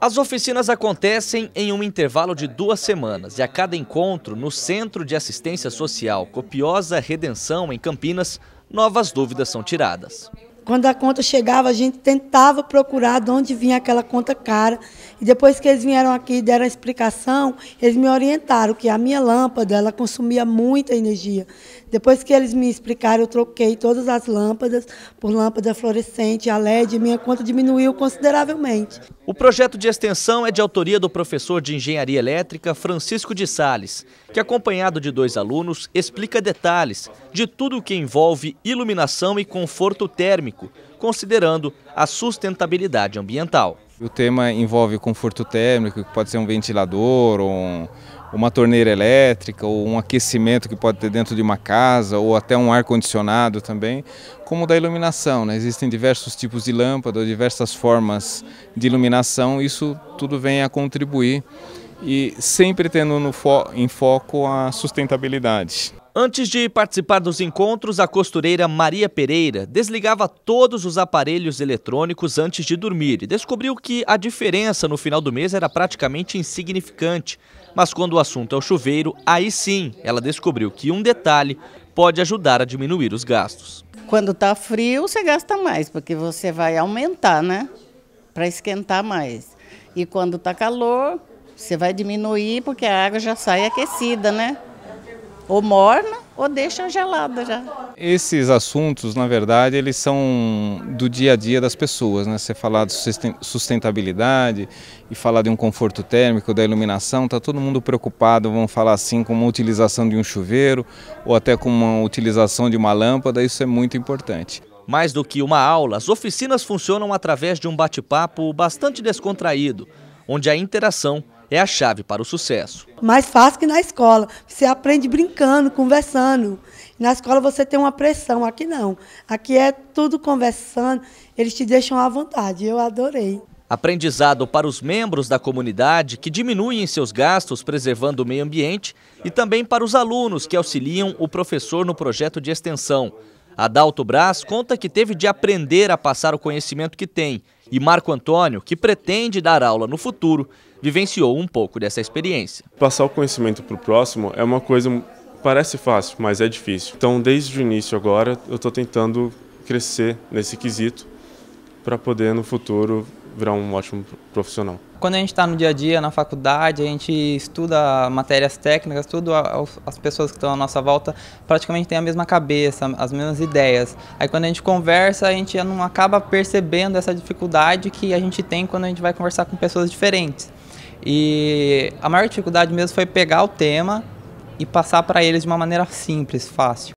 As oficinas acontecem em um intervalo de duas semanas e a cada encontro, no Centro de Assistência Social Copiosa Redenção, em Campinas, novas dúvidas são tiradas. Quando a conta chegava, a gente tentava procurar de onde vinha aquela conta cara. E depois que eles vieram aqui e deram a explicação, eles me orientaram que a minha lâmpada ela consumia muita energia. Depois que eles me explicaram, eu troquei todas as lâmpadas por lâmpada fluorescente, a LED, e minha conta diminuiu consideravelmente. O projeto de extensão é de autoria do professor de Engenharia Elétrica Francisco de Sales, que acompanhado de dois alunos explica detalhes de tudo o que envolve iluminação e conforto térmico público, considerando a sustentabilidade ambiental. O tema envolve conforto térmico, que pode ser um ventilador, um, uma torneira elétrica, ou um aquecimento que pode ter dentro de uma casa, ou até um ar-condicionado também, como da iluminação. Né? Existem diversos tipos de lâmpada, diversas formas de iluminação, isso tudo vem a contribuir e sempre tendo fo em foco a sustentabilidade. Antes de participar dos encontros, a costureira Maria Pereira desligava todos os aparelhos eletrônicos antes de dormir e descobriu que a diferença no final do mês era praticamente insignificante. Mas quando o assunto é o chuveiro, aí sim ela descobriu que um detalhe pode ajudar a diminuir os gastos. Quando está frio, você gasta mais, porque você vai aumentar, né? Para esquentar mais. E quando está calor, você vai diminuir, porque a água já sai aquecida, né? ou morna ou deixa gelada já. Esses assuntos, na verdade, eles são do dia a dia das pessoas, né? Você falar de sustentabilidade e falar de um conforto térmico, da iluminação, tá todo mundo preocupado, vamos falar assim, com uma utilização de um chuveiro ou até com uma utilização de uma lâmpada, isso é muito importante. Mais do que uma aula, as oficinas funcionam através de um bate-papo bastante descontraído, onde a interação é a chave para o sucesso. Mais fácil que na escola. Você aprende brincando, conversando. Na escola você tem uma pressão, aqui não. Aqui é tudo conversando, eles te deixam à vontade. Eu adorei. Aprendizado para os membros da comunidade que diminuem seus gastos preservando o meio ambiente e também para os alunos que auxiliam o professor no projeto de extensão. Adalto Braz conta que teve de aprender a passar o conhecimento que tem e Marco Antônio, que pretende dar aula no futuro, vivenciou um pouco dessa experiência. Passar o conhecimento para o próximo é uma coisa parece fácil, mas é difícil. Então, desde o início agora, eu estou tentando crescer nesse quesito para poder no futuro virar um ótimo profissional. Quando a gente está no dia a dia, na faculdade, a gente estuda matérias técnicas, tudo, as pessoas que estão à nossa volta praticamente têm a mesma cabeça, as mesmas ideias. Aí quando a gente conversa, a gente não acaba percebendo essa dificuldade que a gente tem quando a gente vai conversar com pessoas diferentes. E a maior dificuldade mesmo foi pegar o tema e passar para eles de uma maneira simples, fácil.